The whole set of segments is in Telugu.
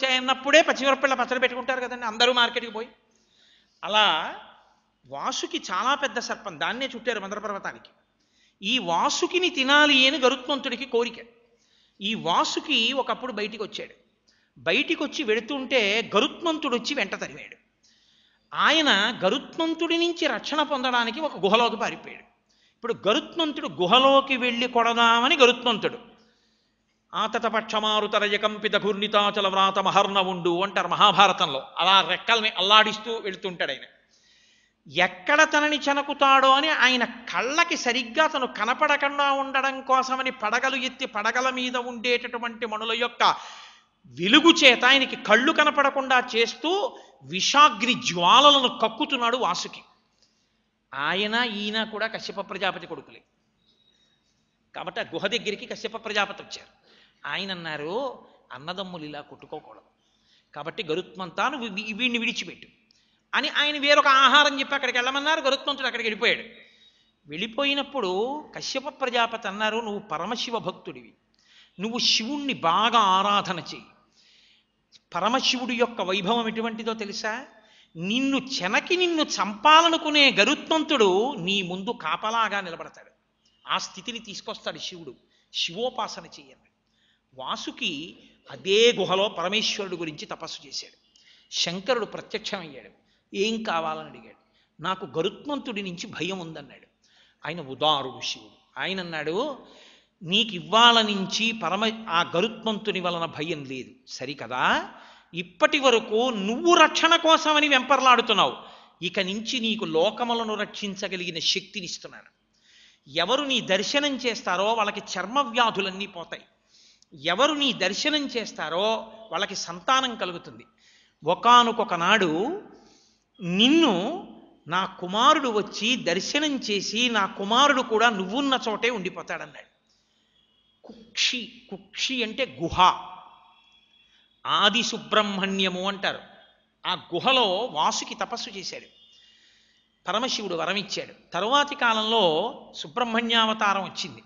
వచ్చాయన్నప్పుడే పచ్చిమిరపల్ల పచ్చడి పెట్టుకుంటారు కదండి అందరూ మార్కెట్కి పోయి అలా వాసుకి చాలా పెద్ద సర్పం దాన్నే చుట్టారు పర్వతానికి ఈ వాసుకిని తినాలి అని గరుత్మంతుడికి కోరిక ఈ వాసుకి ఒకప్పుడు బయటికి వచ్చాడు బయటికి వచ్చి వెళుతుంటే గరుత్మంతుడు వచ్చి వెంట తరిమాడు ఆయన గరుత్మంతుడి నుంచి రక్షణ పొందడానికి ఒక గుహలోకి పారిపోయాడు ఇప్పుడు గరుత్మంతుడు గుహలోకి వెళ్ళి కొడదామని గరుత్మంతుడు వ్రాత మహర్ణ ఉండు అంటారు మహాభారతంలో అలా రెక్కల్ని అల్లాడిస్తూ వెళుతుంటాడు ఆయన ఎక్కడ తనని చెనకుతాడో అని ఆయన కళ్ళకి సరిగ్గా తను కనపడకుండా ఉండడం కోసమని పడగలు ఎత్తి పడగల మీద ఉండేటటువంటి మనుల యొక్క వెలుగు చేత ఆయనకి కళ్ళు కనపడకుండా చేస్తూ విషాగ్రి జ్వాలలను కక్కుతున్నాడు వాసుకి ఆయన ఈయన కూడా కశ్యప ప్రజాపతి కొడుకులే కాబట్టి ఆ గుహ దగ్గరికి కశ్యప ప్రజాపతి వచ్చారు ఆయన అన్నారు అన్నదమ్ములు ఇలా కొట్టుకోకూడదు కాబట్టి గరుత్మంతాను వీడిని విడిచిపెట్టు అని ఆయన వేరొక ఆహారం చెప్పి అక్కడికి వెళ్ళమన్నారు గరుత్మంతుడు అక్కడికి వెళ్ళిపోయాడు వెళ్ళిపోయినప్పుడు కశ్యప ప్రజాపతి అన్నారు నువ్వు పరమశివ భక్తుడివి నువ్వు శివుణ్ణి బాగా ఆరాధన చేయి పరమశివుడి యొక్క వైభవం ఎటువంటిదో తెలుసా నిన్ను చెనకి నిన్ను చంపాలనుకునే గరుత్మంతుడు నీ ముందు కాపలాగా నిలబడతాడు ఆ స్థితిని తీసుకొస్తాడు శివుడు శివోపాసన చేయండి వాసుకి అదే గుహలో పరమేశ్వరుడు గురించి తపస్సు చేశాడు శంకరుడు ప్రత్యక్షమయ్యాడు ఏం కావాలని అడిగాడు నాకు గరుత్మంతుడి నుంచి భయం ఉందన్నాడు ఆయన ఉదారుడు శివుడు ఆయన అన్నాడు నీకు ఇవ్వాల నుంచి పరమ ఆ గరుత్మంతుని వలన భయం లేదు సరికదా ఇప్పటి వరకు నువ్వు రక్షణ కోసమని వెంపర్లాడుతున్నావు ఇక నుంచి నీకు లోకములను రక్షించగలిగిన శక్తినిస్తున్నాను ఎవరు నీ దర్శనం చేస్తారో వాళ్ళకి చర్మ వ్యాధులన్నీ పోతాయి ఎవరు నీ దర్శనం చేస్తారో వాళ్ళకి సంతానం కలుగుతుంది ఒకనకొకనాడు నిన్ను నా కుమారుడు వచ్చి దర్శనం చేసి నా కుమారుడు కూడా నువ్వున్న చోటే ఉండిపోతాడన్నాడు కుక్షి కుక్షి అంటే గుహ ఆది సుబ్రహ్మణ్యము అంటారు ఆ గుహలో వాసుకి తపస్సు చేశాడు పరమశివుడు వరమిచ్చాడు తరువాతి కాలంలో సుబ్రహ్మణ్యావతారం వచ్చింది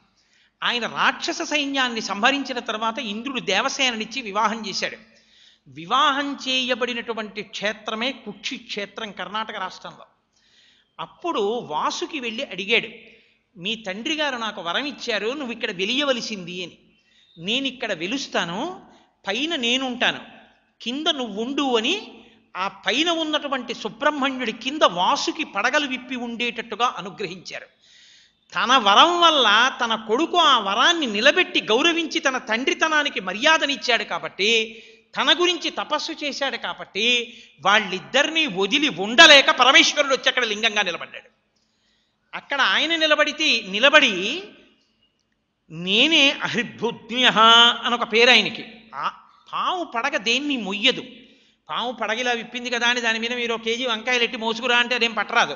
ఆయన రాక్షస సైన్యాన్ని సంహరించిన తర్వాత ఇంద్రుడు దేవసేననిచ్చి వివాహం చేశాడు వివాహం చేయబడినటువంటి క్షేత్రమే కుక్షి క్షేత్రం కర్ణాటక రాష్ట్రంలో అప్పుడు వాసుకి వెళ్ళి అడిగాడు మీ తండ్రి గారు నాకు వరం ఇచ్చారు నువ్వు ఇక్కడ వెలియవలసింది అని నేను ఇక్కడ వెలుస్తాను పైన నేనుంటాను కింద నువ్వుండు అని ఆ పైన ఉన్నటువంటి సుబ్రహ్మణ్యుడి కింద వాసుకి పడగలు విప్పి ఉండేటట్టుగా అనుగ్రహించారు తన వరం వల్ల తన కొడుకు ఆ వరాన్ని నిలబెట్టి గౌరవించి తన తండ్రితనానికి మర్యాదనిచ్చాడు కాబట్టి తన గురించి తపస్సు చేశాడు కాబట్టి వాళ్ళిద్దరినీ వదిలి ఉండలేక పరమేశ్వరుడు వచ్చి అక్కడ లింగంగా నిలబడ్డాడు అక్కడ ఆయన నిలబడితే నిలబడి నేనే అహృద్భుజ్ఞ అని ఒక పేరు ఆయనకి పాము పడగ దేన్ని మొయ్యదు పాము పడగిలా విప్పింది కదా అని దాని మీద మీరు కేజీ వంకాయలు ఎట్టి మోసుకురా అంటే అదేం పట్టరాదు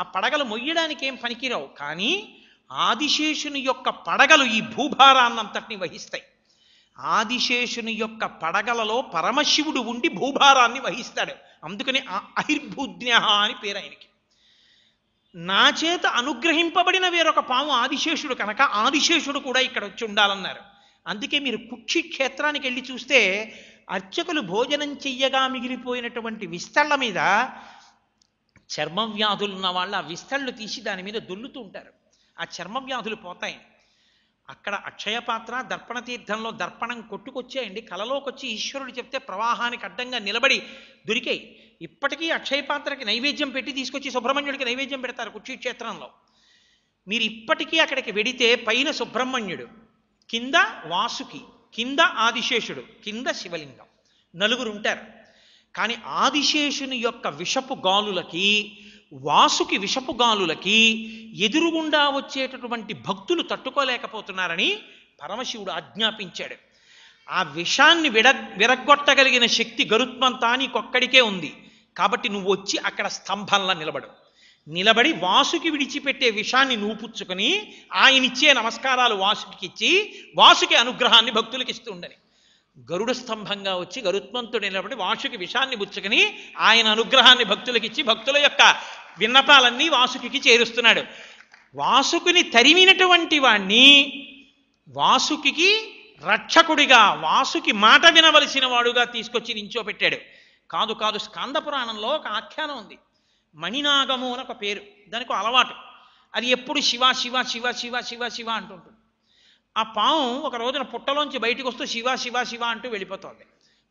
ఆ పడగలు మొయ్యడానికి ఏం పనికిరావు కానీ ఆదిశేషుని యొక్క పడగలు ఈ భూభారాన్నంతటిని వహిస్తాయి ఆదిశేషుని యొక్క పడగలలో పరమశివుడు ఉండి భూభారాన్ని వహిస్తాడు అందుకని అహిర్భూజ్ఞ అని పేరు ఆయనకి నా చేత అనుగ్రహింపబడిన వేరొక పాము ఆదిశేషుడు కనుక ఆదిశేషుడు కూడా ఇక్కడ వచ్చి ఉండాలన్నారు అందుకే మీరు కుక్షి క్షేత్రానికి వెళ్ళి చూస్తే అర్చకులు భోజనం చెయ్యగా మిగిలిపోయినటువంటి విస్తళ్ళ మీద చర్మం వ్యాధులు ఉన్న వాళ్ళు ఆ విస్తళ్ళు తీసి దాని మీద దొల్లుతూ ఉంటారు ఆ చర్మ వ్యాధులు పోతాయి అక్కడ అక్షయపాత్ర దర్పణ తీర్థంలో దర్పణం కొట్టుకొచ్చేయండి కలలోకొచ్చి ఈశ్వరుడు చెప్తే ప్రవాహానికి అడ్డంగా నిలబడి దొరికాయి ఇప్పటికీ అక్షయపాత్రకి నైవేద్యం పెట్టి తీసుకొచ్చి సుబ్రహ్మణ్యుడికి నైవేద్యం పెడతారు కుక్షిక్షేత్రంలో మీరు ఇప్పటికీ అక్కడికి వెడితే పైన సుబ్రహ్మణ్యుడు కింద వాసుకి కింద ఆదిశేషుడు కింద శివలింగం నలుగురు ఉంటారు కానీ ఆదిశేషుని యొక్క విషపు గాలులకి వాసుకి విషపు గాలులకి ఎదురుగుండా వచ్చేటటువంటి భక్తులు తట్టుకోలేకపోతున్నారని పరమశివుడు ఆజ్ఞాపించాడు ఆ విషాన్ని విడ విరగొట్టగలిగిన శక్తి గరుత్మంతా నీకొక్కడికే ఉంది కాబట్టి నువ్వు వచ్చి అక్కడ స్తంభంలా నిలబడు నిలబడి వాసుకి విడిచిపెట్టే విషాన్ని నువ్వు పుచ్చుకొని ఆయనిచ్చే నమస్కారాలు వాసుకి ఇచ్చి వాసుకి అనుగ్రహాన్ని భక్తులకి ఇస్తూ ఉండని గరుడ స్తంభంగా వచ్చి గరుత్మంతుడు నిలబడి వాసుకి విషాన్ని బుచ్చుకుని ఆయన అనుగ్రహాన్ని భక్తులకిచ్చి భక్తుల యొక్క విన్నపాలన్నీ వాసుకి చేరుస్తున్నాడు వాసుకుని తరిమినటువంటి వాణ్ణి వాసుకి రక్షకుడిగా వాసుకి మాట వినవలసిన వాడుగా తీసుకొచ్చి నించో పెట్టాడు కాదు కాదు స్కాంద పురాణంలో ఒక ఆఖ్యానం ఉంది మణినాగము అని ఒక పేరు దానికి అలవాటు అది ఎప్పుడు శివ శివ శివ శివ శివ శివ అంటుంటుంది ఆ పాము ఒక రోజున పుట్టలోంచి బయటికి వస్తూ శివ శివ శివ అంటూ వెళ్ళిపోతుంది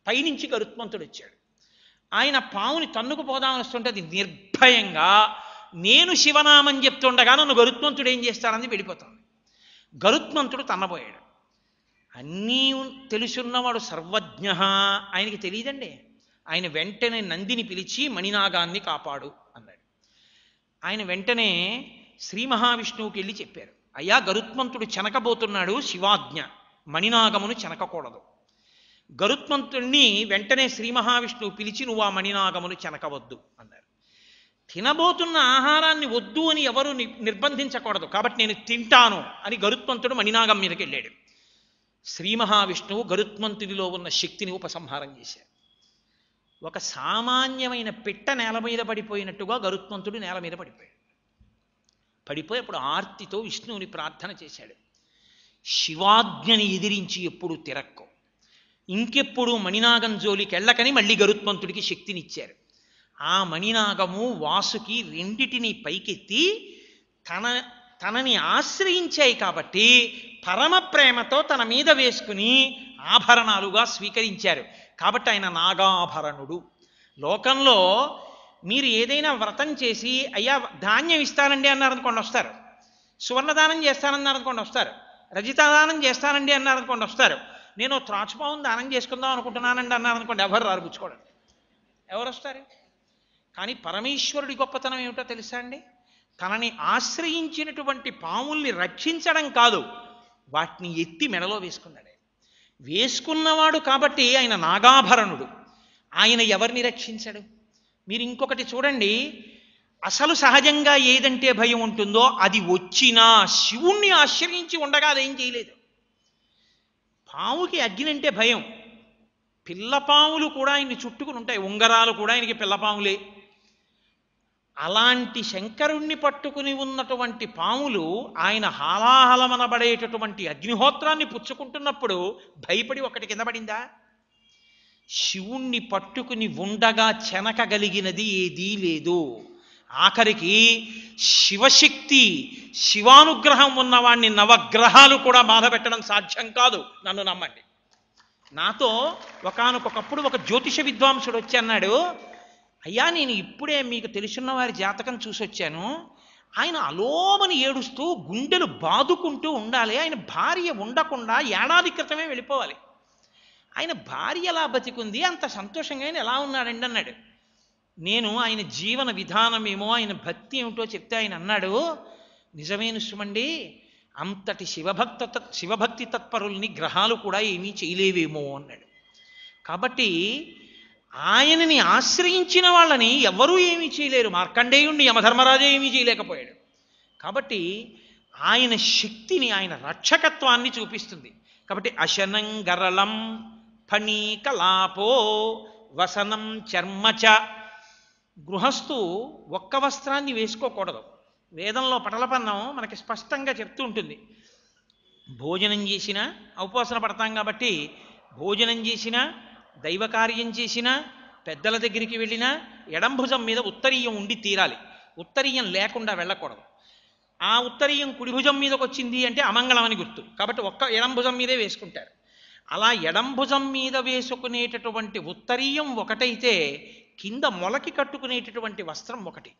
పైనుంచి గరుత్మంతుడు వచ్చాడు ఆయన పాముని తన్నుకు పోదామని వస్తుంటే అది నిర్భయంగా నేను శివనామని చెప్తుండగా నన్ను గరుత్మంతుడు ఏం చేస్తానని వెళ్ళిపోతుంది గరుత్మంతుడు తన్నబోయాడు అన్నీ తెలుసున్నవాడు సర్వజ్ఞ ఆయనకి తెలియదండి ఆయన వెంటనే నందిని పిలిచి మణినాగాన్ని కాపాడు అన్నాడు ఆయన వెంటనే శ్రీ మహావిష్ణువుకి వెళ్ళి చెప్పారు అయ్యా గరుత్మంతుడు చెనకబోతున్నాడు శివాజ్ఞ మణినాగమును చెనకకూడదు గరుత్మంతుణ్ణి వెంటనే శ్రీ మహావిష్ణువు పిలిచి నువ్వు ఆ మణినాగమును చెనకవద్దు అన్నారు తినబోతున్న ఆహారాన్ని వద్దు అని ఎవరు నిర్బంధించకూడదు కాబట్టి నేను తింటాను అని గరుత్మంతుడు మణినాగం మీదకి వెళ్ళాడు శ్రీ మహావిష్ణువు గరుత్మంతుడిలో ఉన్న శక్తిని ఉపసంహారం చేశారు ఒక సామాన్యమైన పిట్ట నేల మీద పడిపోయినట్టుగా గరుత్మంతుడు నేల మీద పడిపోయాడు పడిపోయి అప్పుడు ఆర్తితో విష్ణువుని ప్రార్థన చేశాడు శివాజ్ఞని ఎదిరించి ఎప్పుడు తిరక్కో ఇంకెప్పుడు మణినాగం జోలికి వెళ్ళకని మళ్ళీ గరుత్మంతుడికి శక్తినిచ్చారు ఆ మణినాగము వాసుకి రెండిటిని పైకెత్తి తన తనని ఆశ్రయించాయి కాబట్టి పరమ ప్రేమతో తన మీద వేసుకుని ఆభరణాలుగా స్వీకరించారు కాబట్టి ఆయన నాగాభరణుడు లోకంలో మీరు ఏదైనా వ్రతం చేసి అయ్యా ధాన్యం ఇస్తానండి అన్నారనుకోండి వస్తారు సువర్ణదానం చేస్తానన్నారనుకోండి వస్తారు రజితాదానం చేస్తానండి అన్నారనుకోండి వస్తారు నేను త్రాచుపావును దానం చేసుకుందాం అనుకుంటున్నానండి అన్నారనుకోండి ఎవరు రారుపుచ్చుకోవడం ఎవరు వస్తారు కానీ పరమేశ్వరుడి గొప్పతనం ఏమిటో తెలుసా అండి తనని ఆశ్రయించినటువంటి పాముల్ని రక్షించడం కాదు వాటిని ఎత్తి మెడలో వేసుకున్నాడే వేసుకున్నవాడు కాబట్టి ఆయన నాగాభరణుడు ఆయన ఎవరిని రక్షించాడు మీరు ఇంకొకటి చూడండి అసలు సహజంగా ఏదంటే భయం ఉంటుందో అది వచ్చినా శివుణ్ణి ఆశ్రయించి ఉండగా అదేం చేయలేదు పావుకి అంటే భయం పిల్లపాములు కూడా ఆయన్ని చుట్టుకుని ఉంటాయి ఉంగరాలు కూడా ఆయనకి పిల్లపాములే అలాంటి శంకరుణ్ణి పట్టుకుని ఉన్నటువంటి పాములు ఆయన హాలాహలమనబడేటటువంటి అగ్నిహోత్రాన్ని పుచ్చుకుంటున్నప్పుడు భయపడి ఒకటి కింద పడిందా శివుణ్ణి పట్టుకుని ఉండగా చెనకగలిగినది ఏదీ లేదు ఆఖరికి శివశక్తి శివానుగ్రహం ఉన్నవాణ్ణి నవగ్రహాలు కూడా బాధ పెట్టడం సాధ్యం కాదు నన్ను నమ్మండి నాతో ఒకనకొకప్పుడు ఒక జ్యోతిష విద్వాంసుడు వచ్చి అన్నాడు అయ్యా నేను ఇప్పుడే మీకు తెలుసున్న వారి జాతకం చూసొచ్చాను ఆయన అలోమని ఏడుస్తూ గుండెలు బాదుకుంటూ ఉండాలి ఆయన భార్య ఉండకుండా ఏడాది క్రితమే వెళ్ళిపోవాలి ఆయన భార్య ఎలా బతికుంది అంత సంతోషంగా ఆయన ఎలా ఉన్నాడండి అన్నాడు నేను ఆయన జీవన విధానం ఏమో ఆయన భక్తి ఏమిటో చెప్తే ఆయన అన్నాడు నిజమే సుమండి అంతటి శివభక్త శివభక్తి తత్పరుల్ని గ్రహాలు కూడా ఏమీ చేయలేవేమో అన్నాడు కాబట్టి ఆయనని ఆశ్రయించిన వాళ్ళని ఎవరూ ఏమీ చేయలేరు మార్కండేయుణ్ణి యమధర్మరాజే ఏమీ చేయలేకపోయాడు కాబట్టి ఆయన శక్తిని ఆయన రక్షకత్వాన్ని చూపిస్తుంది కాబట్టి అశనం గరళం ఫణీకలాపో వసనం చర్మచ గృహస్థు ఒక్క వస్త్రాన్ని వేసుకోకూడదు వేదంలో పటలపన్నం మనకి స్పష్టంగా చెప్తూ ఉంటుంది భోజనం చేసినా ఔపాసన పడతాం కాబట్టి భోజనం చేసినా దైవకార్యం చేసినా పెద్దల దగ్గరికి వెళ్ళినా ఎడంభుజం మీద ఉత్తరీయం ఉండి తీరాలి ఉత్తరీయం లేకుండా వెళ్ళకూడదు ఆ ఉత్తరీయం కుడిభుజం మీదకి వచ్చింది అంటే అమంగళం అని గుర్తు కాబట్టి ఒక్క ఎడంభుజం మీదే వేసుకుంటారు అలా ఎడంభుజం మీద వేసుకునేటటువంటి ఉత్తరీయం ఒకటైతే కింద మొలకి కట్టుకునేటటువంటి వస్త్రం ఒకటి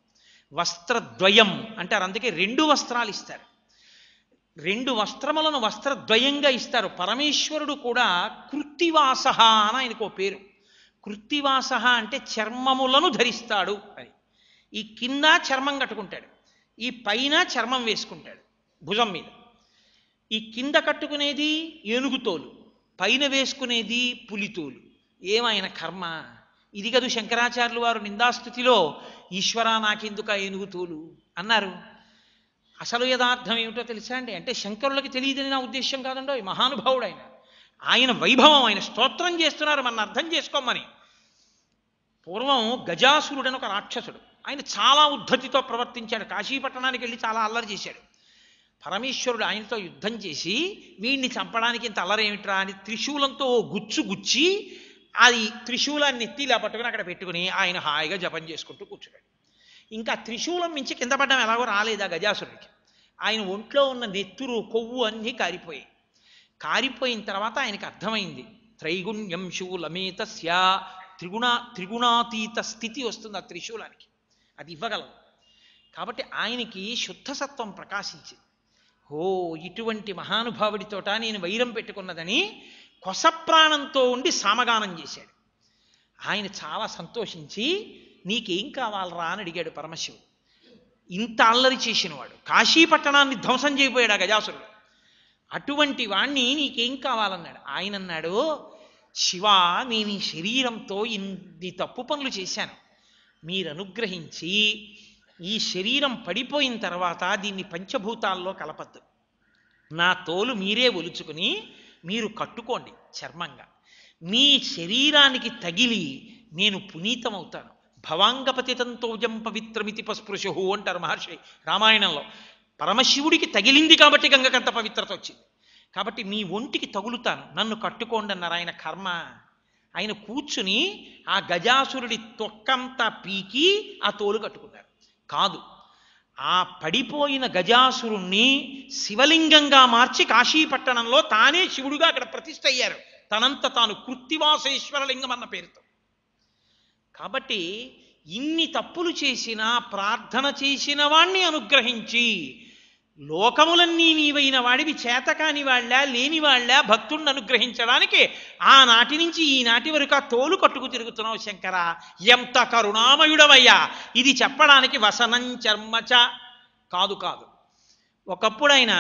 వస్త్రద్వయం అంటారు అందుకే రెండు వస్త్రాలు ఇస్తారు రెండు వస్త్రములను వస్త్రద్వయంగా ఇస్తారు పరమేశ్వరుడు కూడా కృత్తివాస అని ఆయనకు పేరు కృత్తివాస అంటే చర్మములను ధరిస్తాడు అని ఈ కింద చర్మం కట్టుకుంటాడు ఈ పైన చర్మం వేసుకుంటాడు భుజం మీద ఈ కింద కట్టుకునేది ఏనుగుతోలు పైన వేసుకునేది పులితోలు ఏమైన కర్మ ఇది కదూ శంకరాచార్యులు వారు నిందాస్థుతిలో ఈశ్వర నాకెందుక తోలు అన్నారు అసలు యథార్థం ఏమిటో తెలుసా అండి అంటే శంకరులకి తెలియదని నా ఉద్దేశం కాదండో ఈ మహానుభావుడు ఆయన ఆయన వైభవం ఆయన స్తోత్రం చేస్తున్నారు మన అర్థం చేసుకోమని పూర్వం గజాసురుడని ఒక రాక్షసుడు ఆయన చాలా ఉద్ధతితో ప్రవర్తించాడు కాశీపట్టణానికి వెళ్ళి చాలా అల్లరి చేశాడు పరమేశ్వరుడు ఆయనతో యుద్ధం చేసి వీడిని చంపడానికి ఇంత అల్లరేమిట్రా అని త్రిశూలంతో ఓ గుచ్చు గుచ్చి అది త్రిశూలాన్ని ఎత్తి ఇలా పట్టుకుని అక్కడ పెట్టుకుని ఆయన హాయిగా జపం చేసుకుంటూ కూర్చున్నాడు ఇంకా త్రిశూలం మించి కింద పడ్డం ఎలాగో రాలేదా గజాసురుడికి ఆయన ఒంట్లో ఉన్న నెత్తురు కొవ్వు అన్నీ కారిపోయాయి కారిపోయిన తర్వాత ఆయనకు అర్థమైంది త్రైగుణ్యం శూలమేతస్య త్రిగుణ త్రిగుణాతీత స్థితి వస్తుంది ఆ త్రిశూలానికి అది ఇవ్వగలం కాబట్టి ఆయనకి శుద్ధసత్వం ప్రకాశించింది ఓ ఇటువంటి మహానుభావుడితోట నేను వైరం పెట్టుకున్నదని ప్రాణంతో ఉండి సామగానం చేశాడు ఆయన చాలా సంతోషించి నీకేం కావాలరా అని అడిగాడు పరమశివుడు ఇంత అల్లరి చేసినవాడు కాశీ పట్టణాన్ని ధ్వంసం చేయబోయాడు ఆ గజాసురుడు అటువంటి వాణ్ణి నీకేం కావాలన్నాడు ఆయన అన్నాడు శివ నేను ఈ శరీరంతో ఇన్ని తప్పు పనులు చేశాను మీరు అనుగ్రహించి ఈ శరీరం పడిపోయిన తర్వాత దీన్ని పంచభూతాల్లో కలపద్దు నా తోలు మీరే ఒలుచుకుని మీరు కట్టుకోండి చర్మంగా మీ శరీరానికి తగిలి నేను పునీతమవుతాను భవాంగపతితంతోజం పవిత్రమితి పస్పృశు అంటారు మహర్షి రామాయణంలో పరమశివుడికి తగిలింది కాబట్టి గంగకంత పవిత్రత వచ్చింది కాబట్టి మీ ఒంటికి తగులుతాను నన్ను కట్టుకోండి అన్నారు ఆయన కర్మ ఆయన కూర్చుని ఆ గజాసురుడి తొక్కంతా పీకి ఆ తోలు కట్టుకున్నారు కాదు ఆ పడిపోయిన గజాసురుణ్ణి శివలింగంగా మార్చి కాశీపట్టణంలో తానే శివుడుగా అక్కడ ప్రతిష్ట అయ్యారు తనంత తాను కృత్తివాసేశ్వరలింగం అన్న పేరుతో కాబట్టి ఇన్ని తప్పులు చేసినా ప్రార్థన చేసిన వాణ్ణి అనుగ్రహించి లోకములన్నీ నీవైన వాడివి చేతకాని వాళ్ళ లేని వాళ్ళ భక్తుణ్ణి అనుగ్రహించడానికి ఆనాటి నుంచి ఈనాటి వరకు ఆ తోలు కట్టుకు తిరుగుతున్నావు శంకర ఎంత కరుణామయుడవయ్యా ఇది చెప్పడానికి వసనం చర్మచ కాదు కాదు ఒకప్పుడు ఆయన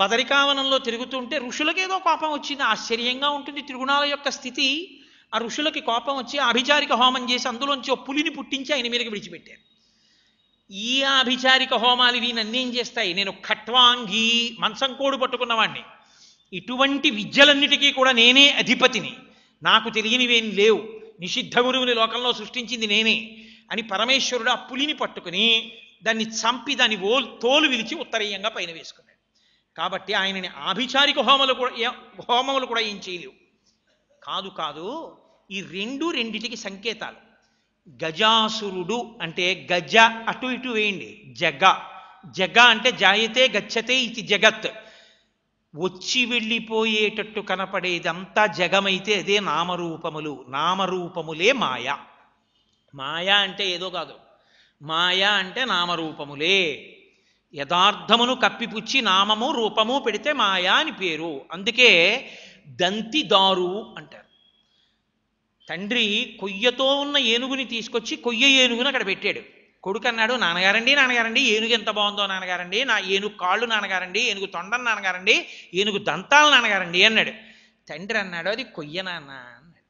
బదరికావనంలో తిరుగుతుంటే ఋషులకేదో కోపం వచ్చింది ఆశ్చర్యంగా ఉంటుంది తిరుగుణాల యొక్క స్థితి ఆ ఋషులకి కోపం వచ్చి అభిచారిక హోమం చేసి అందులోంచి ఓ పులిని పుట్టించి ఆయన మీదకి విడిచిపెట్టారు ఈ ఆభిచారిక హోమాలు ఇవి నన్నేం చేస్తాయి నేను ఖట్వాంగి మంచం కోడు పట్టుకున్నవాణ్ణి ఇటువంటి విద్యలన్నిటికీ కూడా నేనే అధిపతిని నాకు తెలియనివేం లేవు నిషిద్ధ గురువుని లోకంలో సృష్టించింది నేనే అని పరమేశ్వరుడు ఆ పులిని పట్టుకుని దాన్ని చంపి దాని ఓల్ తోలు విలిచి ఉత్తరీయంగా పైన వేసుకున్నాడు కాబట్టి ఆయనని ఆభిచారిక హోమలు కూడా హోమములు కూడా ఏం చేయలేవు కాదు కాదు ఈ రెండు రెండిటికి సంకేతాలు గజాసురుడు అంటే గజ అటు ఇటు వేయండి జగ జగ అంటే జాయతే గచ్చతే ఇది జగత్ వచ్చి వెళ్ళిపోయేటట్టు కనపడేదంతా జగమైతే అదే నామరూపములు నామరూపములే మాయ మాయ అంటే ఏదో కాదు మాయ అంటే నామరూపములే యథార్థమును కప్పిపుచ్చి నామము రూపము పెడితే మాయ అని పేరు అందుకే దంతిదారు అంటారు తండ్రి కొయ్యతో ఉన్న ఏనుగుని తీసుకొచ్చి కొయ్య ఏనుగుని అక్కడ పెట్టాడు కొడుకు అన్నాడు నాన్నగారండి నాన్నగారండి ఏనుగు ఎంత బాగుందో నాన్నగారండి నా ఏనుగు కాళ్ళు నాన్నగారండి ఏనుగు తొండని నాన్నగారండి ఏనుగు దంతాలు నాన్నగారండి అన్నాడు తండ్రి అన్నాడు అది కొయ్య నాన్న అన్నాడు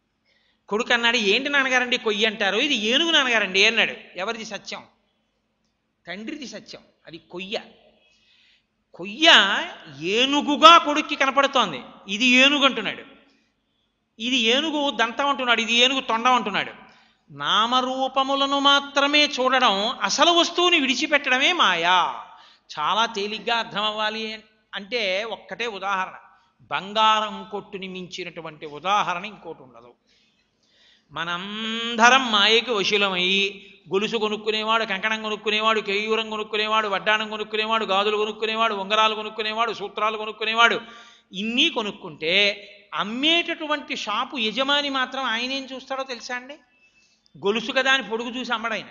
కొడుకు అన్నాడు ఏంటి నాన్నగారండి కొయ్య అంటారు ఇది ఏనుగు నాన్నగారండి అన్నాడు ఎవరిది సత్యం తండ్రిది సత్యం అది కొయ్య కొయ్య ఏనుగుగా కొడుక్కి కనపడుతోంది ఇది ఏనుగు అంటున్నాడు ఇది ఏనుగు దంతం అంటున్నాడు ఇది ఏనుగు తొండం అంటున్నాడు నామరూపములను మాత్రమే చూడడం అసలు వస్తువుని విడిచిపెట్టడమే మాయా చాలా తేలిగ్గా అర్థమవ్వాలి అంటే ఒక్కటే ఉదాహరణ బంగారం కొట్టుని మించినటువంటి ఉదాహరణ ఇంకోటి ఉండదు మనందరం మాయకి వశీలమై గొలుసు కొనుక్కునేవాడు కంకణం కొనుక్కునేవాడు కేయూరం కొనుక్కునేవాడు వడ్డానం కొనుక్కునేవాడు గాజులు కొనుక్కునేవాడు ఉంగరాలు కొనుక్కునేవాడు సూత్రాలు కొనుక్కునేవాడు ఇన్నీ కొనుక్కుంటే అమ్మేటటువంటి షాపు యజమాని మాత్రం ఆయన ఏం చూస్తాడో తెలుసా అండి గొలుసు కదా అని పొడుగు చూసి అమ్మడాయన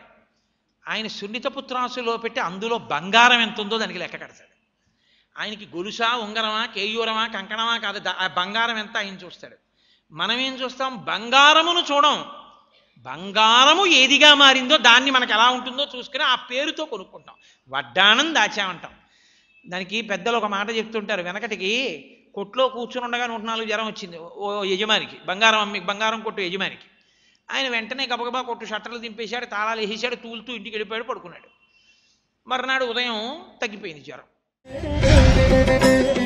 ఆయన సున్నితపుత్రాసులో పెట్టి అందులో బంగారం ఎంత ఉందో దానికి లెక్క కడతాడు ఆయనకి గొలుసా ఉంగరమా కేయూరమా కంకణమా కాదు ఆ బంగారం ఎంత ఆయన చూస్తాడు మనం ఏం చూస్తాం బంగారమును చూడం బంగారము ఏదిగా మారిందో దాన్ని మనకు ఎలా ఉంటుందో చూసుకుని ఆ పేరుతో కొనుక్కుంటాం వడ్డానం దాచామంటాం దానికి పెద్దలు ఒక మాట చెప్తుంటారు వెనకటికి కొట్లో కూర్చుని ఉండగా నూట నాలుగు జ్వరం వచ్చింది ఓ యజమానికి బంగారం అమ్మి బంగారం కొట్టు యజమానికి ఆయన వెంటనే గబగబా కొట్టు షట్టర్లు దింపేశాడు తాళాలు వేసేశాడు తూలుతూ ఇంటికి వెళ్ళిపోయాడు పడుకున్నాడు మర్నాడు ఉదయం తగ్గిపోయింది జ్వరం